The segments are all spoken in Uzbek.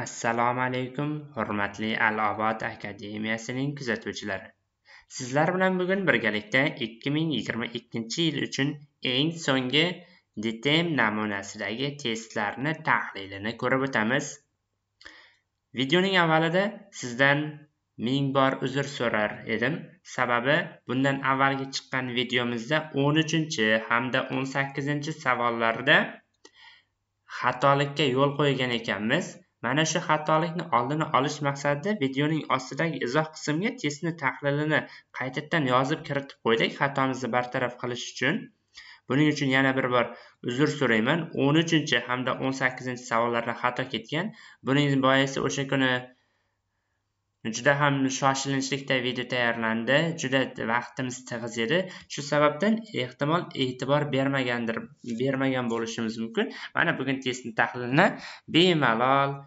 assalomu alaykum hurmatli al obod akademiyasining kuzatuvchilari sizlar bilan bugun birgalikda 2022 yil uchun eng so'nggi DTM namunasidagi testlarni tahlilini ko'rib o'tamiz videoning avvalida sizdan ming bor uzr so'rar edim sababi bundan avvalgi chiqqan videomizda 13 hamda 18 savollarda xatolikka yo'l qo'ygan ekanmiz Mana shu xatolikni oldini olish maqsadida videoning ostidagi izoh qismiga testni tahlilini qaytadan yozib kiritib qo'ydik xatomizni bartaraf qilish uchun. Buning uchun yana bir bor uzr so'rayman. 13-chi hamda 18-chi savollarda xato ketgan. Buning boisi o'sha kuni juda ham shoshilinchlikda video tayyorlandi. Juda vaqtimiz tig'iz edi. Shu sababdan ehtimol e'tibor bermagandir, bermagan bo'lishimiz mumkin. Mana bugun testni tahlilini bemalol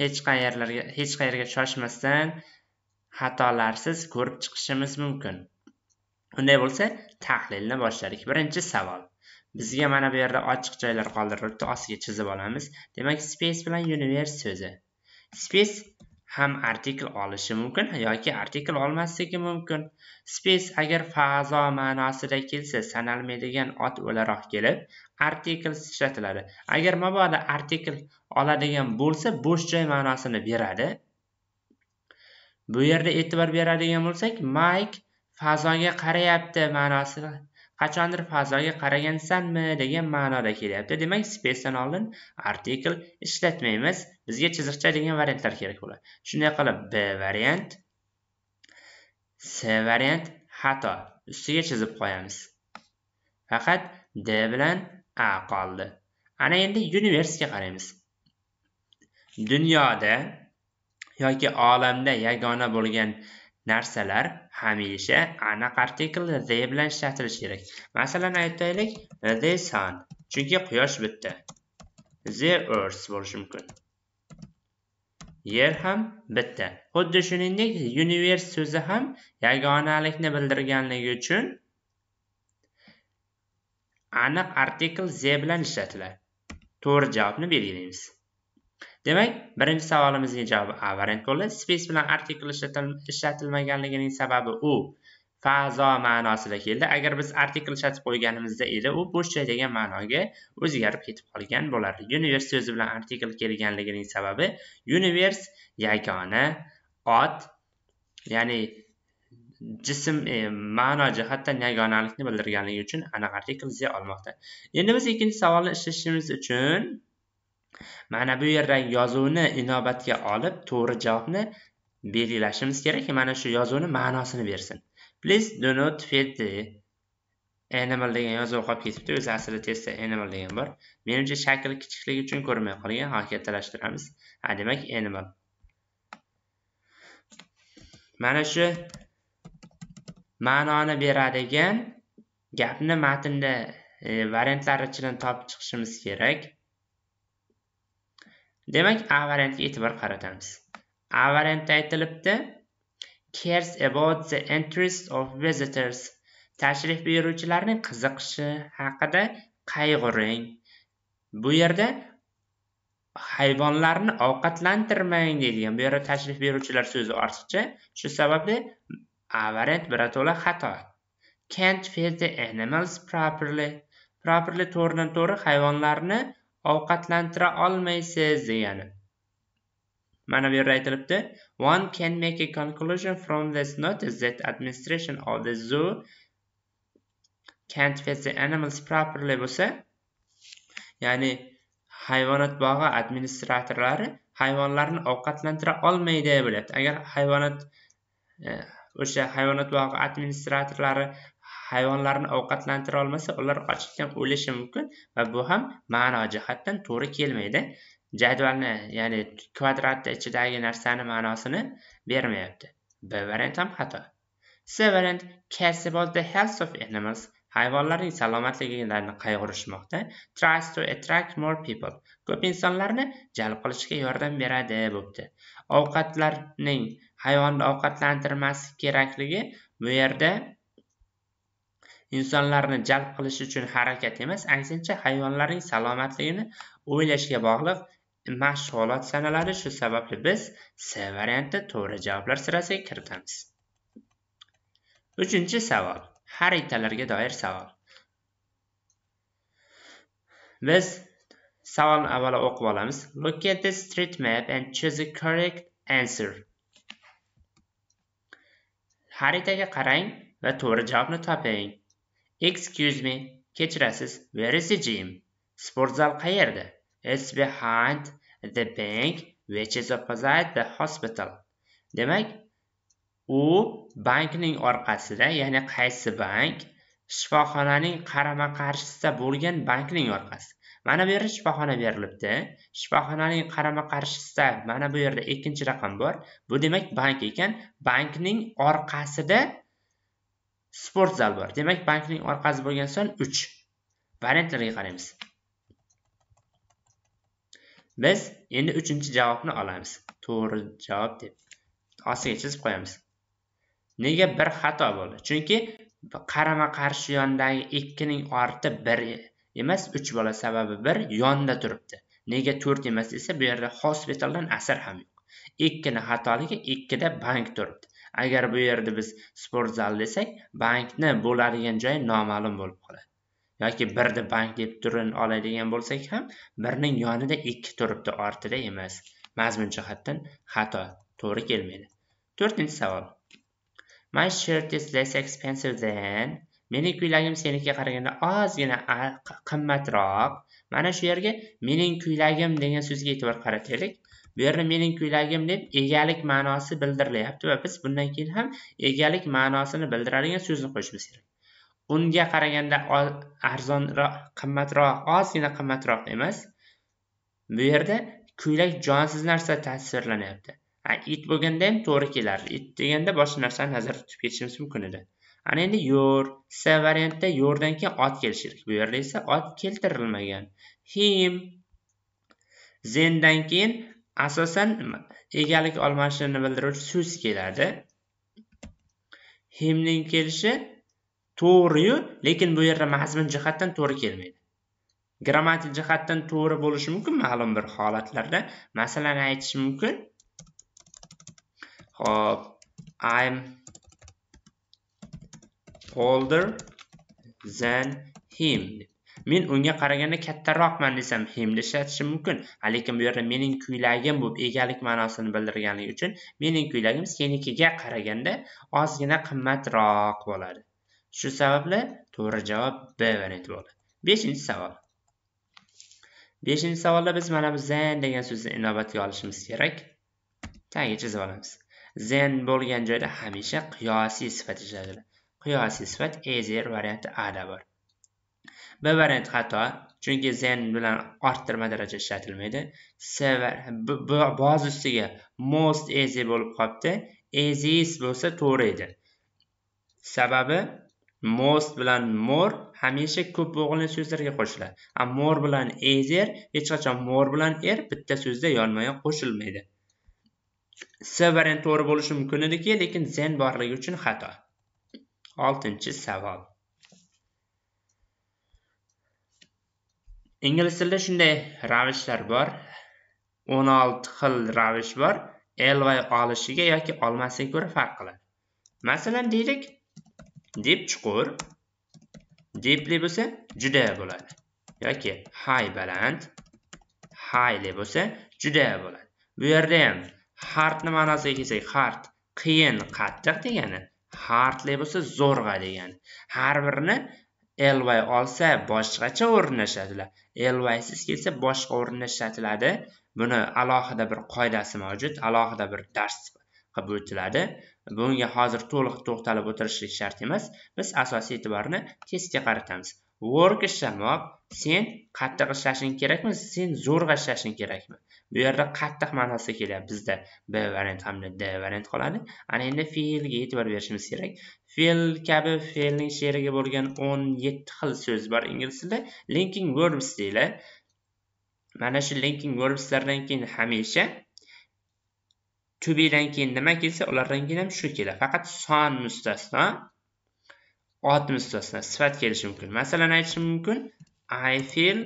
hech qayerlarga hech qayerga shoshmasdan xatolarsiz ko'rib chiqishimiz mumkin unday bo'lsa tahlilni boshladik birinchi savol bizga mana bu yerda ochiq joylar qoldirilibdi ostiga chizib olamiz demak space bilan universe so'zi space ham artikl olishi mumkin yoki artikl olmasligi mumkin space agar fazo ma'nosida kelsa sanalmaydigan ot o'laroq kelib articles ishlatiladi agar mabodo article oladigan bo'lsa bo'sh joy ma'nosini beradi bu yerda e'tibor beradigan bo'lsak Mike fazoga qarayapti ma'nosi qachondir fazoga qaragansanmi degan ma'noda kelyapti demak spacedan oldin article ishlatmaymiz bizga chiziqcha degan variantlar kerak bo'ladi shunday qilib b variant C variant xato ustiga chizib qo'yamiz faqat d bilan a qoldi ana endi universga qaraymiz dunyoda yoki olamda yagona bo'lgan narsalar hamisha aniq artikl the bilan ishlatilishi kerak masalan aytaylik the sun chunki quyosh bitta the earth bo'lishi mumkin yer ham bitta xuddi shuningdek universe so'zi ham yagonalikni bildirganligi uchun aniq artikl z bilan ishlatiladi to'g'ri javobni belgilaymiz demak birinchi savolimizning javobi a variant bo'ldi space bilan artikl ishlatilmaganligining sababi u fazo ma'nosida keldi agar biz artikl ishlatib qo'yganimizda edi u bo'sh joy degan ma'noga o'zgarib ketib qolgan bo'lardi Universe so'zi bilan artikl kelganligining sababi universe yagona ot ya'ni jism e, ma'no jihatdan yagonalikni bildirganligi uchun aniq artikl ziya olmoqda endi biz ikkinchi savolni ishlashimiz uchun mana bu yerdagi yozuvni inobatga olib to'g'ri javobni belgilashimiz kerak mana shu yozuvni ma'nosini bersin please do not feed the animal degan yozuv qolib ketibdi o'zi aslida testda animal degan bor menimcha shakli kichikligi uchun ko'rinmay qolgan ha kattalashtiramiz ha demak animal mana shu ma'noni beradigan gapni matnda e, variantlar ichidan topib chiqishimiz kerak demak a variantiga e'tibor qaratamiz a variantda aytilibdi cares about the interest of visitors tashrif buyuruvchilarning qiziqishi haqida qayg'uring bu yerda hayvonlarni ovqatlantirmang deydigan bu yerda tashrif buyuruvchilar so'zi ortiqcha shu sababli variant birato'la xato can't feed the animals properly properly to'g'ridan to'g'ri hayvonlarni ovqatlantira olmaysiz degani mana bu yerda aytilibdi one can make a conclusion from this notice that administration of the zoo can't feed the animals properly bo'lsa ya'ni hayvonot bog'i administratorlari hayvonlarni ovqatlantira olmaydi deb bilyapti. agar hayvonot e, o'sha hayvonot bog'i administratorlari hayvonlarni ovqatlantira olmasa ular ochlikdan o'lishi mumkin va bu ham ma'no jihatdan to'g'ri kelmaydi jadvalni ya'ni kvadratni ichidagi narsani ma'nosini bermayapti b variant ham xato c variant cats about the health of animals hayvonlarning salomatligidan qayg'urishmoqda tries to attract more people ko'p insonlarni jalb qilishga yordam beradi bo'pti ovqatlarning hayvonni ovqatlantirmaslik kerakligi bu yerda insonlarni jalb qilish uchun harakat emas aksincha hayvonlarning salomatligini o'ylashga bog'liq mashg'ulot sanaladi shu sababli biz c varianti to'g'ri javoblar sirasiga kiritamiz uchinchi savol xaritalarga doir savol biz savolni avvalo o'qib olamiz look at the street map and choose the correct answer Xaritaga qarang va to'g'ri javobni toping. Excuse me, kechirasiz, where is the gym? Sportzal qayerda? It's behind the bank which is opposite the hospital. Demak, u bankning orqasida, ya'ni qaysi bank? Shifoxonaning qarama-qarshisida bo'lgan bankning orqasida mana bu yerda shifoxona berilibdi shifoxonaning qarama qarshisida mana bu yerda ikkinchi raqam bor bu demak bank ekan bankning orqasida sport zal bor demak bankning orqasi bo'lgan son 3. variantlarga qaraymiz biz endi 3-chi javobni olamiz to'g'ri javob deb ostiga chizib qo'yamiz nega bir xato bo'ldi chunki qarama qarshi yondagi 2 ning orti 1. emas uch bola sababi bir yonda turibdi nega to'rt emas desa bu yerda hospitaldan asar ham yo'q ikkini xatoligi ikkida bank turibdi agar bu yerda biz sport zal desak bankni bo'ladigan joyi noma'lum bo'lib qoladi yoki birni bank deb turin oladigan bo'lsak ham birning yonida ikki turibdi ortida emas mazmun jihatdan xato to'g'ri kelmaydi to'rtinchi savol my shirt is less expensive than mening ko'ylagim senikiga qaraganda ozgina qimmatroq mana shu yerga mening ko'ylagim degan so'zga e'tibor qarataylik bu yerda mening ko'ylagim deb egalik ma'nosi bildirilyapti va biz bundan keyin ham egalik ma'nosini bildiradigan so'zni qo'shimiz kerak unga qaraganda arzonroq qimmatroq ozgina qimmatroq emas bu yerda ko'ylak jonsiz narsa tasvirlanyapti it bo'lganda ham to'g'ri kelardi it deganda boshqa narsani nazarda tutib ketishimiz mumkin edi ana endi yo'r s variantida yo'rdan keyin ot kelishi kerak bu yerda esa ot keltirilmagan him zendan keyin asosan egalik almashinuvni bildiruvchi so'z keladi himning kelishi to'g'riyu lekin bu yerda mazmun jihatdan to'g'ri kelmaydi grammatik jihatdan to'g'ri bo'lishi mumkin ma'lum bir holatlarda masalan aytish mumkin hop i'm older than him men unga qaraganda kattaroqman desam deb ishlatishim mumkin lekin bu yerda mening kuylagim bo'lib egalik ma'nosini bildirganligi uchun mening kuylagim senikiga qaraganda ozgina qimmatroq bo'ladi shu sababli to'g'ri javob b varianti bo'ladi 5 savol 5 savolda biz mana bu zen degan so'zni inobatga olishimiz kerak tagiga chizib olamiz zen bo'lgan joyda hamisha qiyosiy sifat ishlatiladi qiyosiy sifat ezr varianti da bor b variant xato chunki zen bilan orttirma daraja ishlatilmaydi s boz ustiga most easy bo'lib qolibdi is bo'lsa to'g'ri edi sababi most bilan more hamisha ko'p bo'g'inli so'zlarga qo'shiladi a more bilan ezer hech qachon more bilan er bitta so'zda yonma yon qo'shilmaydi s variant to'g'ri bo'lishi mumkin ediki lekin zen borligi uchun xato oltinchi savol ingliz tilida shunday ravishlar bor 16 xil ravish bor elvay olishiga yoki olmasligiga ko'ra farq qiladi masalan deylik dip chuqur dipli bo'lsa juda bo'ladi yoki high baland hayli bo'lsa juda bo'ladi bu yerda ham hard nima ma'nosiga kelsak hard qiyin qattiq degani hardli bo'lsa zo'rg'a degani har birini ly olsa boshqacha o'rinlashadilar lysiz kelsa boshqa o'rinlashatiladi buni alohida bir qoidasi mavjud alohida bir dars qilib o'tiladi bunga hozir to'liq to'xtalib o'tirishlik shart emas biz asosiy e'tiborni testga qaratamiz work ishlamoq sen qattiq ishlashing kerakmi sen zo'rg'a ishlashing kerakmi bu yerda qattiq ma'nosi kelyapti bizda b variant hamda d variant qoladi ana endi fe'lga e'tibor berishimiz kerak fe'l kabi fe'lning sherigi bo'lgan 17 xil so'z bor ingliz tilida linking verbs deyiladi mana shu linking verbslardan keyin hamisha to bedan keyin nima kelsa ulardan keyin ham shu keladi faqat son mustasno ot mustasno sifat kelishi mumkin masalan aytishim mumkin i feel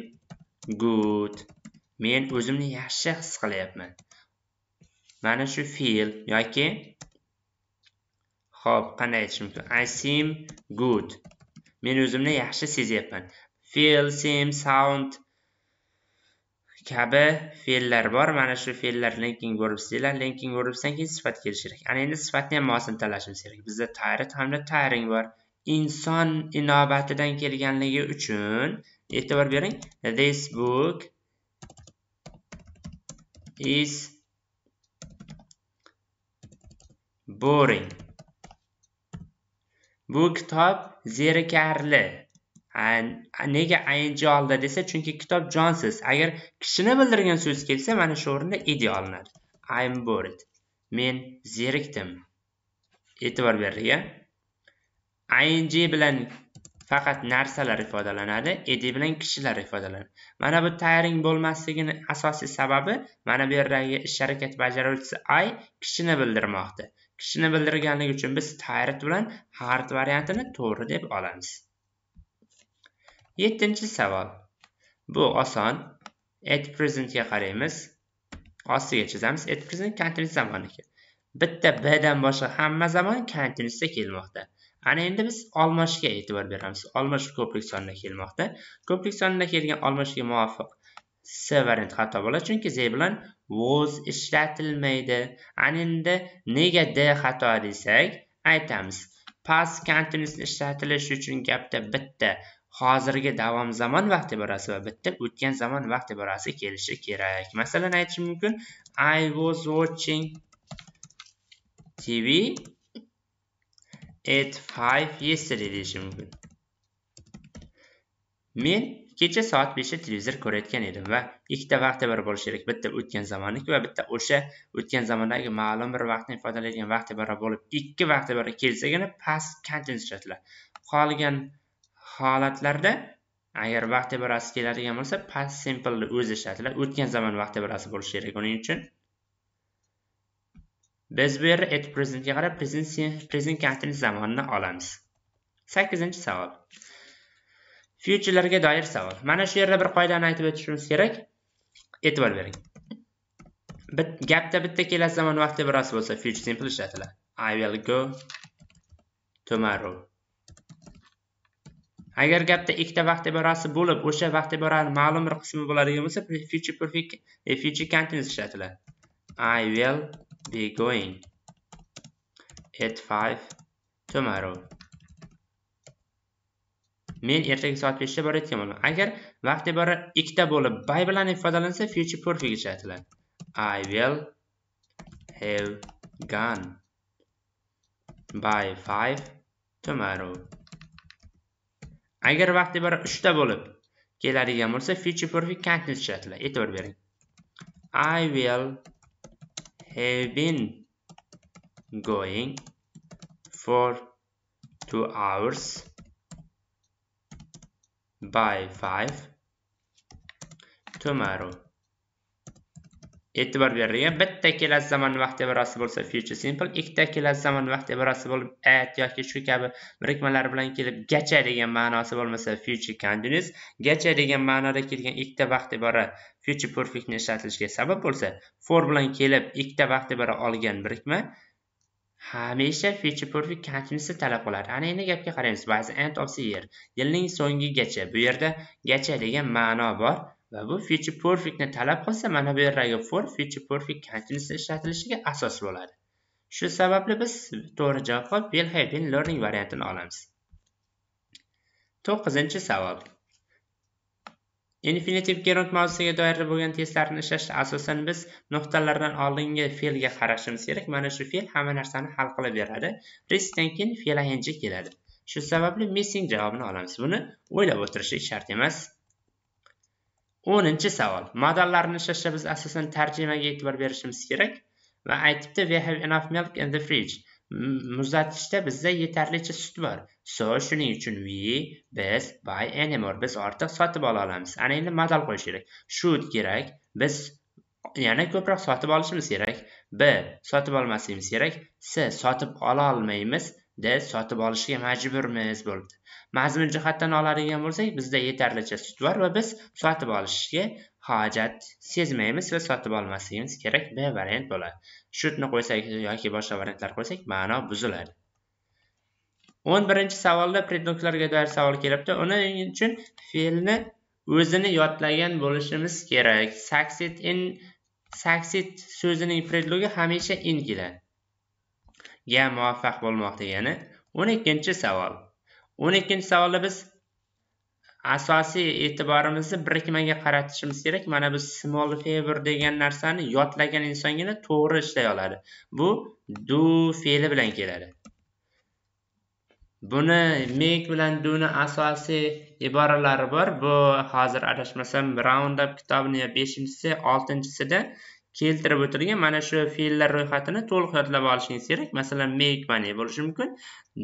good men o'zimni yaxshi his qilyapman mana shu fe'l yoki ho'p qanday aytish mumkin i seem good men o'zimni yaxshi sezyapman feel seem sound kabi fe'llar bor mana shu fe'llar linking verb sizlar linking verbdan keyin sifat kelishi kerak ana endi sifatni ham mosini tanlashimiz kerak bizda tired hamda tiring bor inson inobatidan kelganligi uchun e'tibor bering this book is boring. Bu kitob zerikarli. Nega ing oldi desa, chunki kitob jonsiz. Agar kishini bildirgan so'z kelsa, mana shu o'rinda idi olinadi. I'm bored. Men zerikdim. E'tibor berdik-a. ing bilan faqat narsalar ifodalanadi edi bilan kishilar ifodalanadi mana bu tayring bo'lmasligini asosiy sababi mana bu yerdagi ish harakat bajaruvchisi i kishini bildirmoqda kishini bildirganligi uchun biz tayrit bilan hard variantini to'g'ri deb olamiz yettinchi savol bu oson at presentga qaraymiz ostiga chizamiz at present continuous zamonniki bitta b dan boshqa hamma zamon continuousda kelmoqda ana endi biz almashga e'tibor beramiz olmash ko'plik sonida kelmoqda Ko'plik sonida kelgan olmashga muvofiq s variant xato bo'ladi chunki z bilan was ishlatilmaydi ana endi nega d xato desak aytamiz past continuous ishlatilishi uchun gapda bitta hozirgi davom zamon vaqt iborasi va bitta o'tgan zamon vaqt iborasi kelishi kerak masalan aytish mumkin i was watching tv at 5 yesterday deyişim mumkin men kecha soat 5da televizor ko'rayotgan edim va ikkita vaqt e'tibor bo'lishi kerak bitta o'tgan zamonniki va bitta o'sha o'tgan zamondagi ma'lum bir vaqtni ifodalaydigan bera e'tibori bo'lib ikki bera e'tibori kelsagina past kontent ishlatiladi qolgan holatlarda agar vaqt iborasi keladigan bo'lsa past simplni o'zi ishlatiladi o'tgan zamon vaqt iborasi bo'lishi kerak uning uchun biz bu yerda at presentga qarab present present continuous zamonini olamiz sakkizinchi savol futurelarga doir savol mana shu yerda bir qoidani aytib o'tishimiz kerak e'tibor bering bit gapda bitta kelasi zamon vaqti biroz bo'lsa future simple ishlatiladi i will go tomorrow agar gapda ikkita vaqt iborasi bo'lib o'sha vaqt iborani ma'lum bir qismi bo'ladigan bo'lsa future perfect e, future continuous ishlatiladi i will be going at 5 tomorrow. Men ertaga soat 5 da borayotgan bo'laman. Agar vaqt ibora ikkita bo'lib by bilan ifodalansa, future perfect ishlatiladi. I will have gone by 5 tomorrow. Agar vaqt ibora 3 ta bo'lib keladigan bo'lsa, future perfect continuous ishlatiladi. E'tibor bering. I will have been going for two hours by five tomorrow e'tibor berilgan bitta kelasi zaman vaqt iborasi bo'lsa future simple ikkita kelasi zaman vaqt iborasi bo'lib at yoki shu kabi birikmalar bilan kelib gacha degan ma'nosi bo'lmasa future continuous gacha degan ma'noda kelgan ikkita vaqt ibora future perfectni ishlatilishiga sabab bo'lsa for bilan kelib ikkita vaqt ibora olgan birikma hamisha future perfect continuousni talab qiladi ana endi gapga qaraymiz ba'zi end of the year yilning so'ngigacha bu yerda gacha degan ma'no bor va bu feature perfectni talab qilsa mana bu yerdagi for feature perfect continuous ishlatilishiga asos bo'ladi shu sababli biz to'g'ri javobga belhaven learning variantini olamiz to'qqizinchi savol infinitiv gerund mavzusiga doir bo'lgan testlarni ishlashda asosan biz nuqtalardan oldingi fe'lga qarashimiz kerak mana shu fe'l hamma narsani hal qilib beradi riskdan keyin fe'l ing keladi shu sababli missing javobini olamiz buni o'ylab o'tirishlik shart emas o'ninchi savol modallarni ishlashda biz asosan tarjimaga e'tibor berishimiz kerak va aytibdi we have enough milk in the fridge muzlatishda bizda yetarlicha sut bor so shuning uchun we biz buy anymore biz ortiq sotib ola olamiz ana endi modal qo'yish kerak should kerak biz yana ko'proq sotib olishimiz kerak b sotib olmasligimiz kerak s sotib ola olmaymiz de sotib olishga majburmiz bo'ldi mazmun jihatdan oladigan bo'lsak bizda yetarlicha sut bor va biz sotib olishga hojat sezmaymiz va sotib olmasligimiz kerak b variant bo'ladi shutni qo'ysak yoki boshqa variantlar qo'ysak ma'no buziladi o'n birinchi savolda predmetlarga doir savol kelibdi uning uchun fe'lni o'zini yodlagan bo'lishimiz kerak saksit in saksit so'zining predlogi hamisha in keladi ga muvaffaq bo'lmoq degani o'n ikkinchi savol o'n ikkinchi savolda biz asosiy e'tiborimizni birikmaga qaratishimiz kerak mana bu small favor degan narsani yodlagan insongina to'g'ri ishlay oladi bu do fe'li bilan keladi buni make bilan duni asosiy iboralari bor bu hozir adashmasam roundup kitobini yo beshinchisi oltinchisida keltirib o'tilgan mana shu fe'llar ro'yxatini to'liq yodlab olishingiz kerak masalan make money bo'lishi mumkin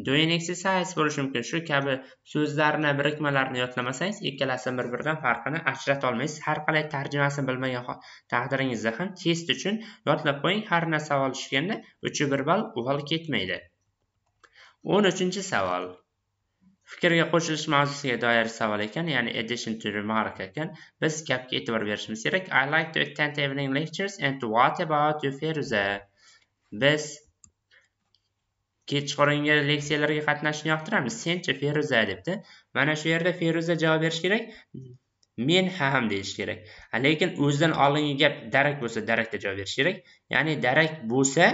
doing exercise bo'lishi mumkin shu kabi so'zlarni birikmalarni yodlamasangiz ikkalasini bir biridan farqini ajrata olmaysiz har qalay tarjimasini bilmagan taqdiringizda ham test uchun yodlab qo'ying har narsa savol tushganda uchu bir ball uvol ketmaydi o'n uchinchi savol fikrga qo'shilish mavzusiga doir savol ekan ya'ni addition to remark ekan biz gapga e'tibor berishimiz kerak i like to attend evening lectures and what about you feruza biz kechqurungi leksiyalarga qatnashishni yoqtiramiz senchi feruza debdi mana shu yerda feruza javob berish kerak men ham deyish kerak lekin o'zidan oldingi gap darak bo'lsa darakda javob berish kerak ya'ni darak bo'lsa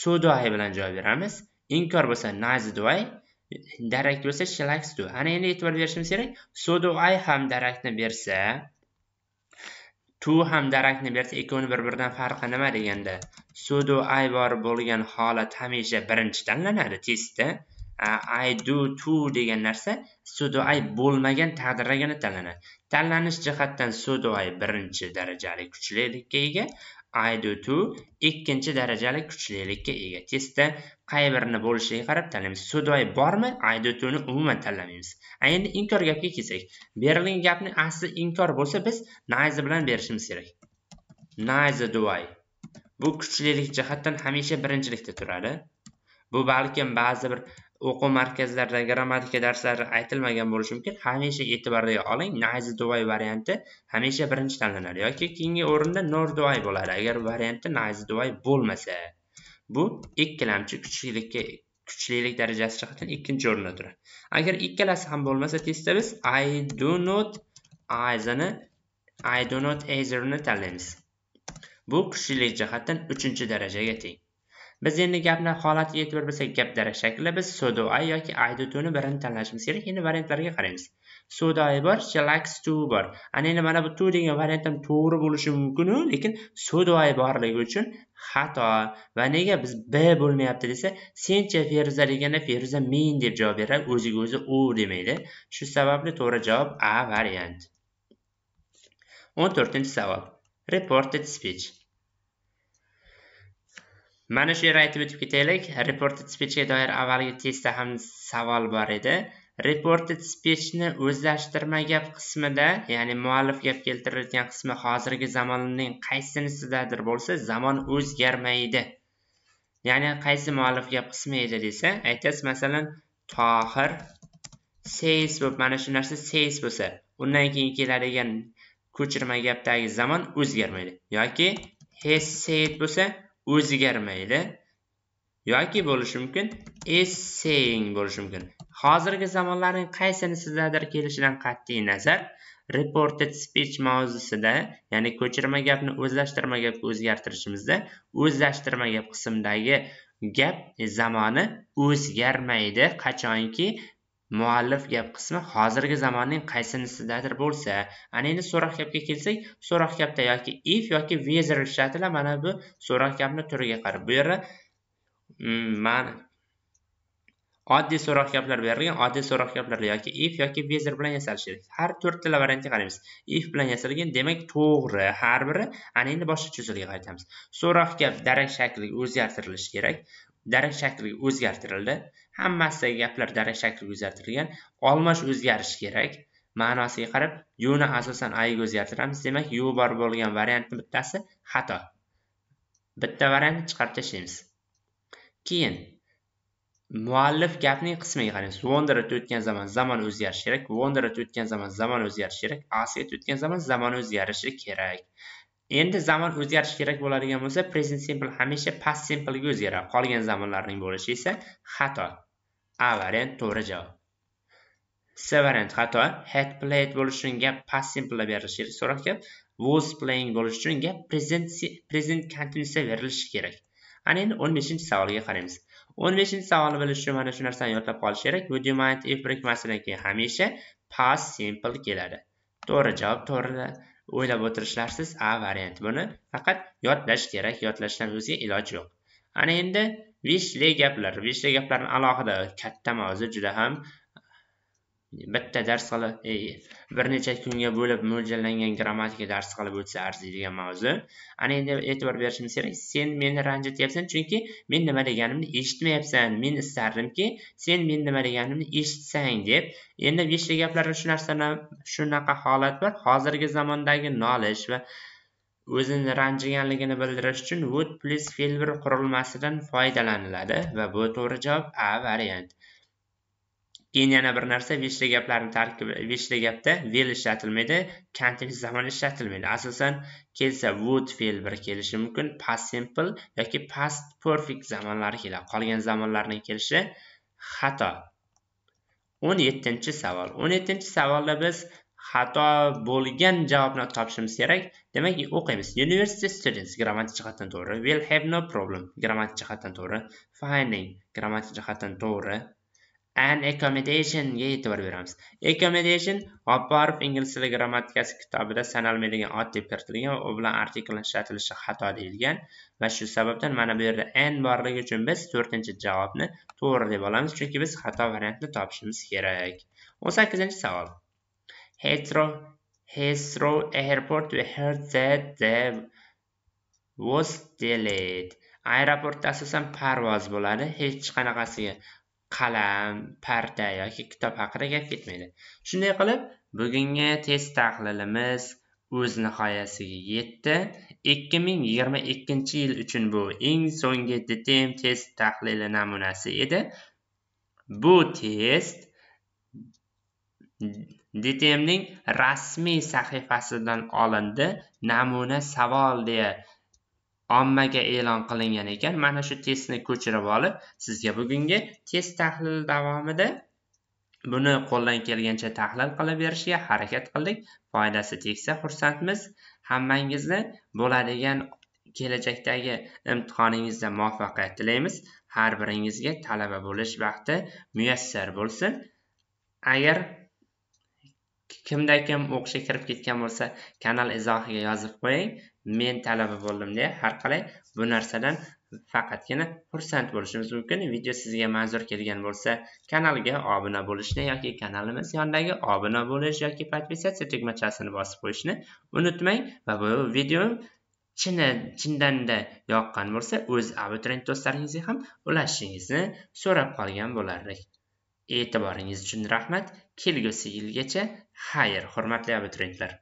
sudoy bilan javob beramiz inkor bo'lsa nazdvoy darak bo'lsa shlaks to ana endi e'tibor berishimiz kerak sodu ay ham darakni bersa to ham darakni bersa ikkovini bir biridan farqi nima deganda sudo i bor bo'lgan holat hamisha birinchi tanlanadi testda i do to degan narsa sudo i bo'lmagan taqdirdagina tanlanadi tanlanish jihatdan sudo i birinchi darajali kuchlilikka ega I do too ikkinchi darajali kuchlilikka ega testda qay birini bo'lishiga qarab tanlaymiz sudoy bormi I do ni umuman tanlamaymiz a endi inkor gapga kelsak berilgan gapni asli inkor bo'lsa biz nice bilan berishimiz kerak nice do I bu kuchlilik jihatdan hamisha birinchilikda turadi bu balkim ba'zi bir o'quv markazlarida grammatika darslari aytilmagan bo'lishi mumkin hamisha e'tiborga oling nayzi duvay varianti hamisha birinchi tanlanadi yoki keyingi o'rinda nor duvay bo'ladi agar varianti nayzi duvay bo'lmasa bu ikkilamchi kuchlilikka kuchlilik darajasi jihatdan ikkinchi o'rinda turadi agar ikkalasi ham bo'lmasa testda biz i do not izini i do not azerni tanlaymiz bu kuchlilik jihatdan uchinchi darajaga teng biz endi gapni holatiga e'tibor bersak gap dara shaklida biz ay yoki aydutuni birini tanlashimiz kerak endi variantlarga qaraymiz ay bor likes to bor ana endi mana bu to degan variant ham to'g'ri bo'lishi mumkin, lekin ay borligi uchun xato va nega biz b bo'lmayapti desa sencha feruza deganda feruza men deb javob beradi o'ziga o'zi u demaydi shu sababli to'g'ri javob a variant 14 savol reported speech mana shu yerni aytib o'tib ketaylik reported dispetchga doir avvalgi testda ham savol bor edi reported speechni o'zlashtirma gap qismida ya'ni muallif gap keltirilgan qismi hozirgi zamonning qaysinisidadir bo'lsa zamon o'zgarmaydi ya'ni qaysi muallif gap qismi edi desa aytasiz masalan tohir says bo'lib mana shu narsa says bo'lsa undan keyin keladigan ko'chirma gapdagi zamon o'zgarmaydi yoki he said bo'lsa o'zgarmaydi yoki bo'lishi mumkin esseng bo'lishi mumkin hozirgi zamonlarning qaysini sizlardir kelishidan qat'iy nazar reported speech mavzusida ya'ni ko'chirma gapni o'zlashtirma gapga o'zgartirishimizda o'zlashtirma gap qismidagi gap zamoni o'zgarmaydi qachonki muallif gap qismi hozirgi zamonning qaysinisidadir bo'lsa ana endi so'roq gapga kelsak so'roq gapda yoki if yoki whether ishlatiladi mana bu so'roq gapni turiga qarab bu yerda men mm, oddiy so'roq gaplar berilgan oddiy so'roq gaplar yoki if yoki whether bilan yasalishi har to'rttala variantga qaraymiz if bilan yasalgan demak to'g'ri har biri ana endi boshqa cho'zilga qaytamiz so'roq gap darak shakliga o'zgartirilishi kerak darak shakliga o'zgartirildi hammasidagi gaplar shakl o'zgartirilgan olmash o'zgarishi kerak ma'nosiga qarab yuni asosan ayiga o'zgartiramiz demak yu bor bo'lgan variantni bittasi xato bitta variantni chiqarib tashlaymiz keyin muallif gapning qismiga qarang wonderat o'tgan zaman zamon o'zgarishi kerak wonderat o'tgan zaman zamon o'zgarishi kerak aset o'tgan zaman zamon o'zgarishi kerak endi zamon o'zgarishi kerak bo'ladigan bo'lsa present simple hamisha past simplega o'zgaradi qolgan zamonlarning bo'lishi esa xato A variant to'g'ri javob. C variant xato. Had played bo'lishi uchun gap past simple berilishi kerak so'ralgan. Was playing bo'lishi uchun gap present present continuous berilishi kerak. Ana endi 15-savolga qaraymiz. 15-savolni bilish uchun mana shu narsani yodlab qolish kerak. Would you mind if birikmasidan keyin hamisha past simple keladi. To'g'ri javob, to'g'ri o'ylab o'tirishlarsiz A variant. Buni faqat yodlash kerak, yodlashdan o'ziga iloj yo'q. ana endi veshli gaplar veshli gaplarni alohida katta mavzu juda ham e, bitta dars qilib e, bir necha kunga bo'lib mo'ljallangan grammatika darsi qilib o'tsa arziydigan mavzu ana endi e'tibor berishimiz kerak sen meni ranjityapsan chunki men nima deganimni eshitmayapsan men istardimki sen men nima deganimni eshitsang deb endi beshli gaplarda shu narsani shunaqa holat bor hozirgi zamondagi nolish va o'zini ranjiganligini bildirish uchun would please filbr qurilmasidan foydalaniladi va bu to'g'ri javob a variant keyin yana bir narsa beshli gaplarni tarkibi beshli gapda will ishlatilmaydi kontinent zamon ishlatilmaydi asosan kelsa would filbr kelishi mumkin past simple yoki past perfect zamonlari keladi qolgan zamonlarning kelishi xato o'n yettinchi savol o'n yettinchi savolda biz xato bo'lgan javobni topishimiz kerak demak o'qiymiz university students grammatik jihatdan to'g'ri will have no problem grammatik jihatdan to'g'ri finding grammatik jihatdan to'g'ri an accommodationga e'tibor beramiz accommodation g'apparov ingliz tili grammatikasi kitobida sanalmaydigan ot deb kiritilgan u bilan artikl ishlatilishi xato deyilgan va shu sababdan mana bu yerda an borligi uchun biz to'rtinchi javobni to'g'ri deb olamiz chunki biz xato variantni topishimiz kerak o'n sakkizinchi savol Heathrow Heathrow Airport we heard that there was delayed. Aeroport asosan parvoz bo'ladi, hech qanaqasiga qalam, parda yoki kitob haqida gap ketmaydi. Shunday qilib, bugungi test tahlilimiz o'z nihoyasiga yetdi. 2022-yil uchun bu eng so'nggi DTM test tahlili namunasi edi. Bu test DTMning rasmiy sahifasidan olindi namuna savol deya ommaga e'lon qilingan ekan mana shu testni ko'chirib olib sizga bugungi test tahlili davomida buni qo'ldan kelgancha tahlil qilib berishga harakat qildik foydasi tegsa xursandmiz hammangizni bo'ladigan kelajakdagi imtihoningizda muvaffaqiyat tilaymiz har biringizga talaba bo'lish vaqti muyassar bo'lsin agar kimda kim o'qishga kirib ketgan bo'lsa kanal izohiga yozib qo'ying men talaba bo'ldim deya har qalay bu narsadan faqatgina xursand bo'lishimiz mumkin video sizga manzur kelgan bo'lsa kanalga obuna bo'lishni yoki kanalimiz yonidagi obuna bo'lish yoki подписаться tugmachasini bosib qo'yishni unutmang va bu video chini chindanda yoqqan bo'lsa o'z abituriyent do'stlaringizga ham ulashishingizni so'rab qolgan bo'lardik e'tiboringiz uchun rahmat kelgusi yilgacha higher, hormatlia betwinkler.